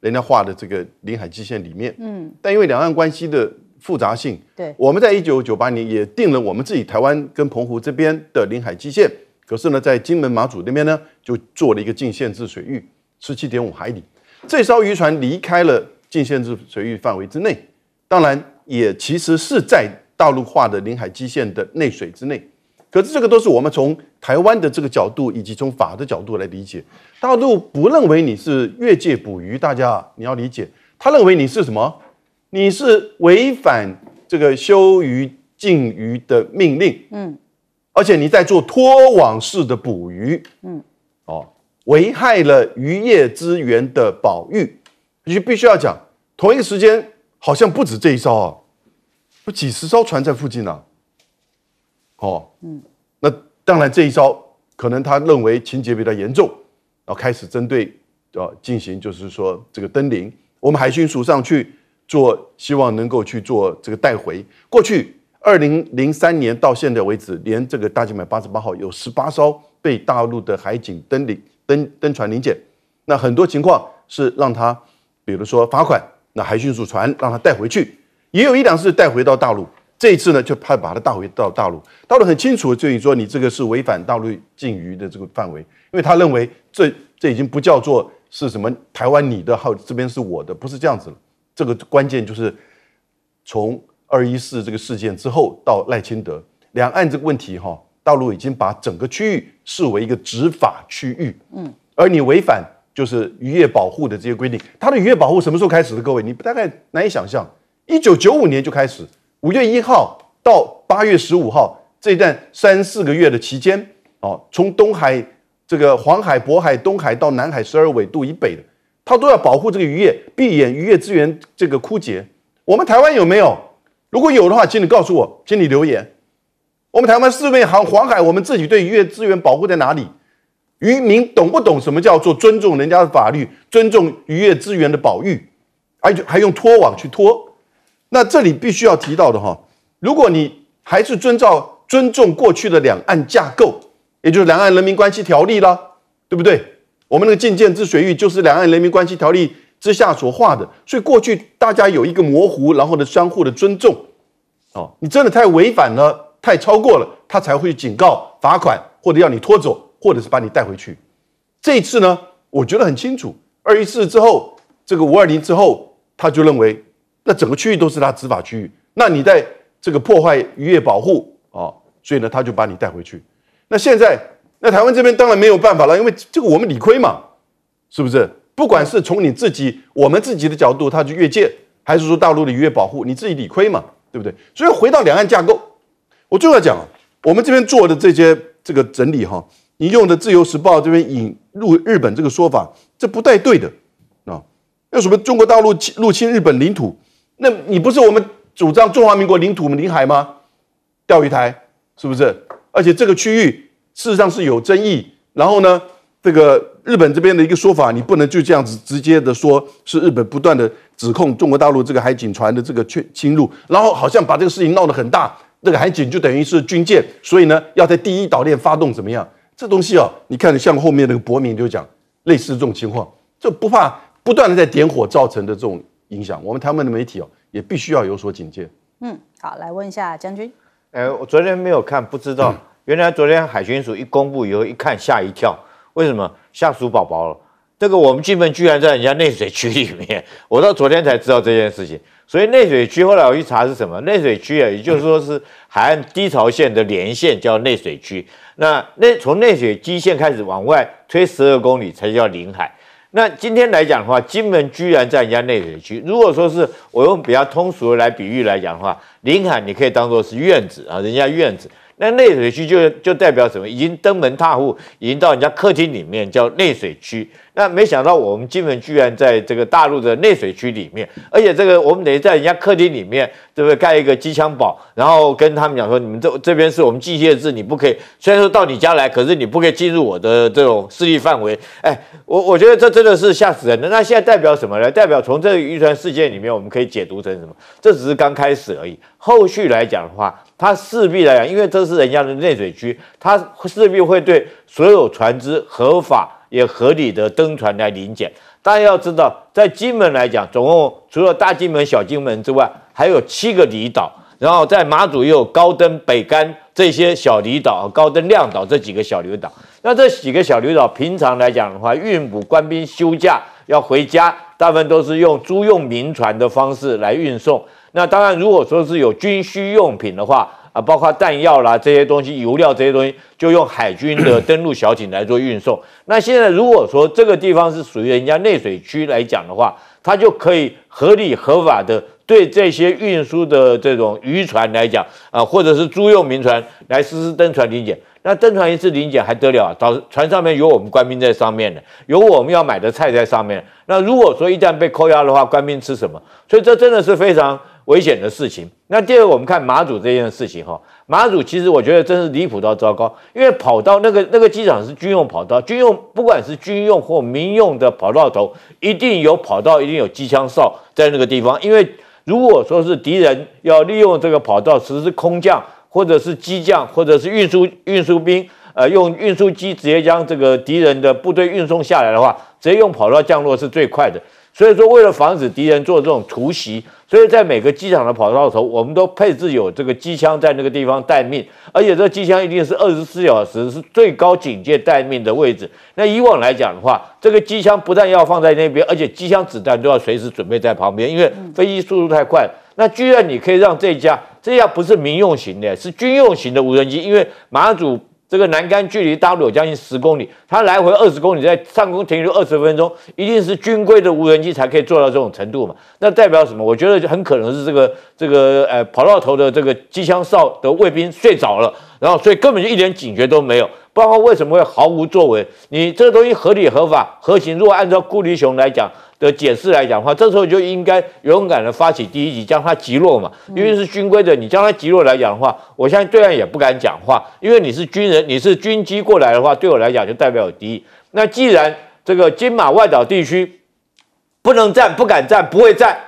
Speaker 3: 人家划的这个领海基线里面。嗯，但因为两岸关系的复杂性，对我们在一九九八年也定了我们自己台湾跟澎湖这边的领海基线，可是呢，在金门马祖那边呢，就做了一个禁限制水域，十七点五海里。这艘渔船离开了禁限制水域范围之内，当然也其实是在大陆划的领海基线的内水之内。可是这个都是我们从台湾的这个角度，以及从法的角度来理解。大陆不认为你是越界捕鱼，大家你要理解，他认为你是什么？你是违反这个休渔禁渔的命令，嗯，而且你在做拖网式的捕鱼，嗯，哦，危害了渔业资源的保育，你就必须要讲。同一个时间好像不止这一艘啊，有几十艘船在附近啊。哦，嗯，那当然这一招可能他认为情节比较严重，然后开始针对，呃，进行就是说这个登临，我们海巡署上去做，希望能够去做这个带回。过去二零零三年到现在为止，连这个大金门八十八号有十八艘被大陆的海警登临登登船临检，那很多情况是让他，比如说罚款，那海巡署船让他带回去，也有一两次带回到大陆。这一次呢，就派把他带回到大陆，大陆很清楚，就你说你这个是违反大陆禁渔的这个范围，因为他认为这这已经不叫做是什么台湾你的号，这边是我的，不是这样子了。这个关键就是从二一四这个事件之后到赖清德，两岸这个问题哈，大陆已经把整个区域视为一个执法区域，嗯，而你违反就是渔业保护的这些规定，它的渔业保护什么时候开始的？各位，你不大概难以想象，一九九五年就开始。五月一号到八月十五号这段三四个月的期间，哦，从东海、这个黄海、渤海、东海到南海十二纬度以北的，它都要保护这个渔业，避免渔业资源这个枯竭。我们台湾有没有？如果有的话，请你告诉我，请你留言。我们台湾四面行黄海，我们自己对渔业资源保护在哪里？渔民懂不懂什么叫做尊重人家的法律，尊重渔业资源的保育，而且还用拖网去拖？那这里必须要提到的哈，如果你还是遵照尊重过去的两岸架构，也就是《两岸人民关系条例》啦，对不对？我们那个禁建之水域就是《两岸人民关系条例》之下所画的，所以过去大家有一个模糊，然后呢相互的尊重。哦，你真的太违反了，太超过了，他才会警告、罚款，或者要你拖走，或者是把你带回去。这次呢，我觉得很清楚，二一四之后，这个五二零之后，他就认为。那整个区域都是他执法区域，那你在这个破坏渔业保护啊，所以呢，他就把你带回去。那现在，那台湾这边当然没有办法了，因为这个我们理亏嘛，是不是？不管是从你自己我们自己的角度，他就越界，还是说大陆的渔业保护，你自己理亏嘛，对不对？所以回到两岸架构，我就要讲啊，我们这边做的这些这个整理哈，你用的《自由时报》这边引入日本这个说法，这不带对的啊。为什么中国大陆侵入侵日本领土？那你不是我们主张中华民国领土、领海吗？钓鱼台是不是？而且这个区域事实上是有争议。然后呢，这个日本这边的一个说法，你不能就这样子直接的说，是日本不断的指控中国大陆这个海警船的这个侵侵入，然后好像把这个事情闹得很大。这个海警就等于是军舰，所以呢，要在第一岛链发动怎么样？这东西哦，你看像后面那个伯明就讲类似这种情况，就不怕不断的在点火造成的这种。影响我们他们的媒体哦，也必须要有所警戒。
Speaker 1: 嗯，好，来问一下将军。
Speaker 4: 哎，我昨天没有看，不知道。原来昨天海巡署一公布以后，一看吓一跳，为什么吓鼠宝宝了？这个我们进门居然在人家内水区里面，我到昨天才知道这件事情。所以内水区后来我去查是什么内水区啊，也就是说是海岸低潮线的连线叫内水区。那内从内水基线开始往外推十二公里才叫领海。那今天来讲的话，金门居然在人家内水区。如果说是我用比较通俗的来比喻来讲的话，临海你可以当做是院子啊，人家院子。那内水区就就代表什么？已经登门踏户，已经到人家客厅里面叫内水区。那没想到我们金门居然在这个大陆的内水区里面，而且这个我们等于在人家客厅里面，对不对？盖一个机枪堡，然后跟他们讲说：你们这这边是我们机械制，你不可以。虽然说到你家来，可是你不可以进入我的这种势力范围。哎，我我觉得这真的是吓死人的。那现在代表什么？呢？代表从这个渔船事件里面，我们可以解读成什么？这只是刚开始而已。后续来讲的话，它势必来讲，因为这是人家的内水区，它势必会对所有船只合法也合理的登船来临检。大家要知道，在金门来讲，总共除了大金门、小金门之外，还有七个离岛，然后在马祖又有高登、北干这些小离岛，高登、亮岛这几个小离岛。那这几个小离岛，平常来讲的话，运补官兵休假要回家，大部分都是用租用民船的方式来运送。那当然，如果说是有军需用品的话啊，包括弹药啦这些东西、油料这些东西，就用海军的登陆小艇来做运送。那现在如果说这个地方是属于人家内水区来讲的话，他就可以合理合法的对这些运输的这种渔船来讲啊，或者是租用民船来实施登船临检。那登船一次临检还得了？早船上面有我们官兵在上面的，有我们要买的菜在上面。那如果说一旦被扣押的话，官兵吃什么？所以这真的是非常。危险的事情。那第二个，我们看马祖这件事情哈，马祖其实我觉得真是离谱到糟糕。因为跑道那个那个机场是军用跑道，军用不管是军用或民用的跑道头，一定有跑道，一定有机枪哨在那个地方。因为如果说是敌人要利用这个跑道实施空降，或者是机降，或者是运输运输兵，呃，用运输机直接将这个敌人的部队运送下来的话，直接用跑道降落是最快的。所以说，为了防止敌人做这种突袭，所以在每个机场的跑道头，我们都配置有这个机枪在那个地方待命，而且这个机枪一定是二十四小时是最高警戒待命的位置。那以往来讲的话，这个机枪不但要放在那边，而且机枪子弹都要随时准备在旁边，因为飞机速度太快。那居然你可以让这架这架不是民用型的，是军用型的无人机，因为马祖。这个栏杆距离大陆有将近十公里，它来回二十公里，在上空停留二十分钟，一定是军规的无人机才可以做到这种程度嘛？那代表什么？我觉得很可能是这个这个呃跑到头的这个机枪哨的卫兵睡着了，然后所以根本就一点警觉都没有，包括为什么会毫无作为？你这东西合理合法合情，如果按照顾立雄来讲。的解释来讲的话，这时候就应该勇敢的发起第一击，将他击落嘛。因为是军规的，你将他击落来讲的话，我相信对岸也不敢讲话，因为你是军人，你是军机过来的话，对我来讲就代表有敌意。那既然这个金马外岛地区不能战、不敢战、不会战，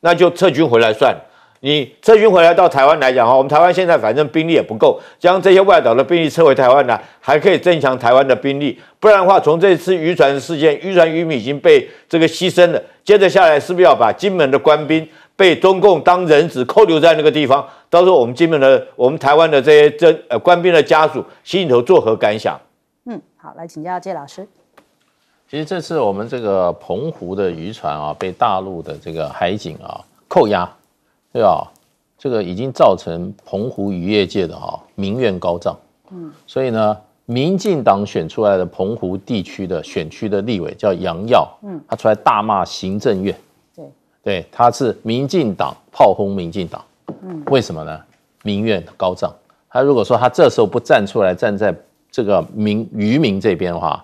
Speaker 4: 那就撤军回来算了。你撤军回来到台湾来讲哈，我们台湾现在反正兵力也不够，将这些外岛的兵力撤回台湾呢，还可以增强台湾的兵力。不然的话，从这次渔船事件，渔船渔民已经被这个牺牲了，接着下来是不是要把金门的官兵被中共当人质扣留在那个地方？到时候我们金门的、我们台湾的这些这呃官兵的家属心里头作何感想？
Speaker 1: 嗯，好，来请教谢老师。
Speaker 4: 其实这次我们这个澎湖的渔
Speaker 2: 船啊，被大陆的这个海警啊扣押。对啊，这个已经造成澎湖渔业界的哈民怨高涨。嗯，所以呢，民进党选出来的澎湖地区的选区的立委叫杨耀，嗯，他出来大骂行政院。对对，他是民进党炮轰民进党。嗯，为什么呢？民怨高涨。他如果说他这时候不站出来站在这个民渔民这边的话，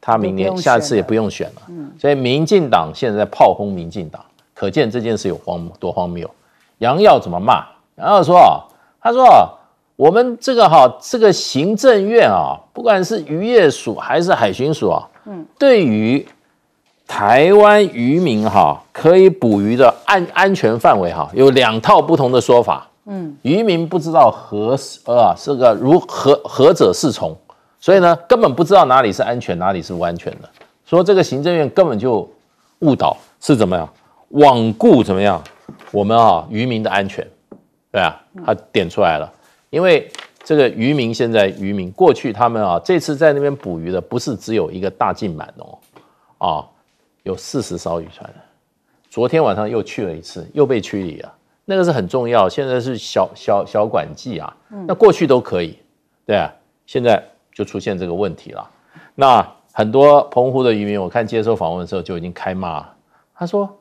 Speaker 2: 他明年下次也不用选了。嗯，所以民进党现在炮轰民进党，可见这件事有荒多荒谬。杨耀怎么骂？杨耀说：“啊，他说我们这个哈，这个行政院啊，不管是渔业署还是海巡署啊，嗯，对于台湾渔民哈，可以捕鱼的安安全范围哈，有两套不同的说法，嗯，渔民不知道何呃是个如何何者是从，所以呢，根本不知道哪里是安全，哪里是不安全的。说这个行政院根本就误导，是怎么样，罔顾怎么样？”我们啊，渔民的安全，对啊，他点出来了。因为这个渔民现在渔民过去他们啊，这次在那边捕鱼的不是只有一个大进满哦，啊，有四十艘渔船。昨天晚上又去了一次，又被驱离了。那个是很重要，现在是小小小管制啊。那过去都可以，对啊，现在就出现这个问题了。那很多澎湖的渔民，我看接受访问的时候就已经开骂了，他说。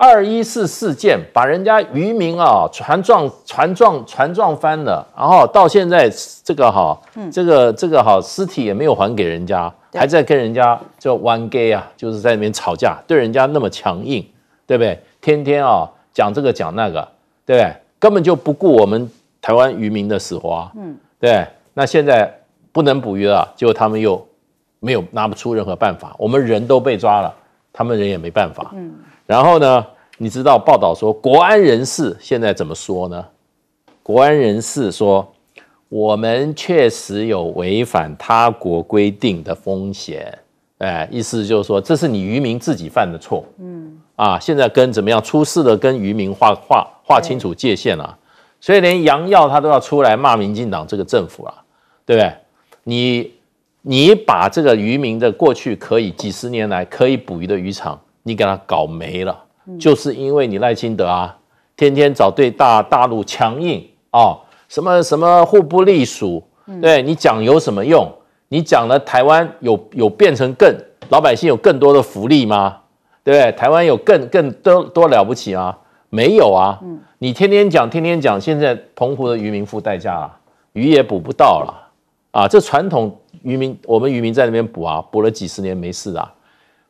Speaker 2: 二一四事件把人家渔民啊船撞船撞船撞翻了，然后到现在这个哈，这个这个哈尸体也没有还给人家，还在跟人家叫 one gay 啊，就是在那边吵架，对人家那么强硬，对不对？天天啊讲这个讲那个，对不对？根本就不顾我们台湾渔民的死活，嗯，对。那现在不能捕鱼了，结果他们又没有拿不出任何办法，我们人都被抓了，他们人也没办法，嗯。然后呢？你知道报道说国安人士现在怎么说呢？国安人士说，我们确实有违反他国规定的风险。哎，意思就是说，这是你渔民自己犯的错。嗯，啊，现在跟怎么样出事了？跟渔民划划划清楚界限了。所以连杨耀他都要出来骂民进党这个政府啊，对不对？你你把这个渔民的过去可以几十年来可以捕鱼的渔场。你给他搞没了，就是因为你赖清德啊，天天找对大大陆强硬啊，什么什么互不隶属，对你讲有什么用？你讲了台湾有有变成更老百姓有更多的福利吗？对不对？台湾有更更多多了不起吗？没有啊，你天天讲天天讲，现在澎湖的渔民付代价了，鱼也捕不到了啊！这传统渔民，我们渔民在那边捕啊，捕了几十年没事啊，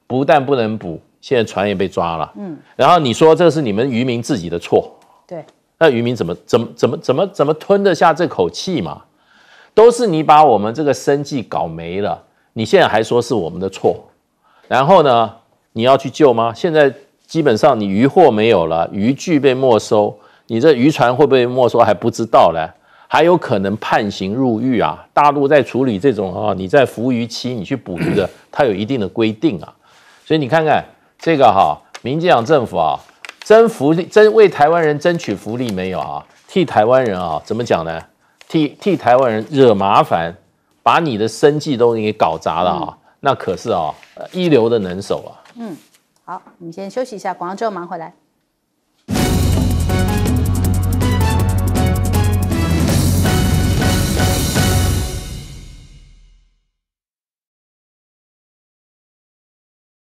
Speaker 2: 不但不能捕。现在船也被抓了，嗯，然后你说这是你们渔民自己的错，对，那渔民怎么怎么怎么怎么怎么吞得下这口气嘛？都是你把我们这个生计搞没了，你现在还说是我们的错，然后呢，你要去救吗？现在基本上你渔获没有了，渔具被没收，你这渔船会不会没收还不知道嘞，还有可能判刑入狱啊！大陆在处理这种啊，你在服鱼期你去捕鱼的，它有一定的规定啊，所以你看看。这个哈，民进党政府啊，争福利、争为台湾人争取福利没有啊？替台湾人啊，怎么讲呢？替替台湾人惹麻烦，把你的生计都给搞砸了啊！那可是啊，一流的能手啊。
Speaker 1: 嗯，好，我们先休息一下，广州之后忙回来。